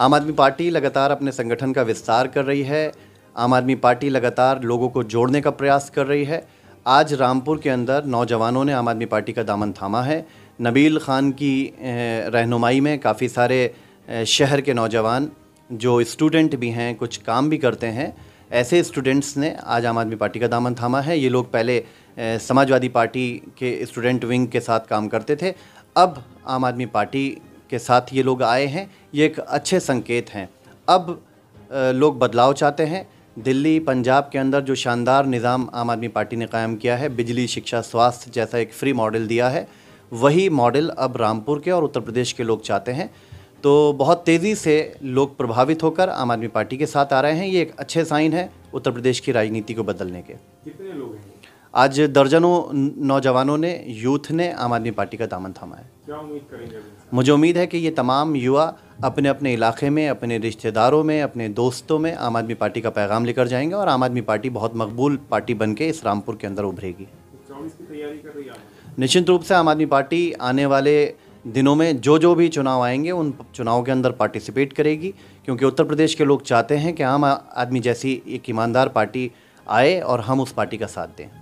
आम आदमी पार्टी लगातार अपने संगठन का विस्तार कर रही है आम आदमी पार्टी लगातार लोगों को जोड़ने का प्रयास कर रही है आज रामपुर के अंदर नौजवानों ने आम आदमी पार्टी का दामन थामा है नबील ख़ान की रहनुमाई में काफ़ी सारे शहर के नौजवान जो स्टूडेंट भी हैं कुछ काम भी करते हैं ऐसे स्टूडेंट्स ने आज आम आदमी पार्टी का दामन थामा है ये लोग पहले समाजवादी पार्टी के स्टूडेंट विंग के साथ काम करते थे अब आम आदमी पार्टी के साथ ये लोग आए हैं ये एक अच्छे संकेत हैं अब लोग बदलाव चाहते हैं दिल्ली पंजाब के अंदर जो शानदार निज़ाम आम आदमी पार्टी ने कायम किया है बिजली शिक्षा स्वास्थ्य जैसा एक फ्री मॉडल दिया है वही मॉडल अब रामपुर के और उत्तर प्रदेश के लोग चाहते हैं तो बहुत तेज़ी से लोग प्रभावित होकर आम आदमी पार्टी के साथ आ रहे हैं ये एक अच्छे साइन है उत्तर प्रदेश की राजनीति को बदलने के कितने लोग हैं आज दर्जनों नौजवानों ने यूथ ने आम आदमी पार्टी का दामन थामा है क्या उम्मीद करेंगे मुझे उम्मीद है कि ये तमाम युवा अपने अपने इलाके में अपने रिश्तेदारों में अपने दोस्तों में आम आदमी पार्टी का पैगाम लेकर जाएंगे और आम आदमी पार्टी बहुत मकबूल पार्टी बन के इस रामपुर के अंदर उभरेगी निश्चित रूप से आम आदमी पार्टी आने वाले दिनों में जो जो भी चुनाव आएंगे उन चुनाव के अंदर पार्टिसिपेट करेगी क्योंकि उत्तर प्रदेश के लोग चाहते हैं कि आम आदमी जैसी एक ईमानदार पार्टी आए और हम उस पार्टी का साथ दें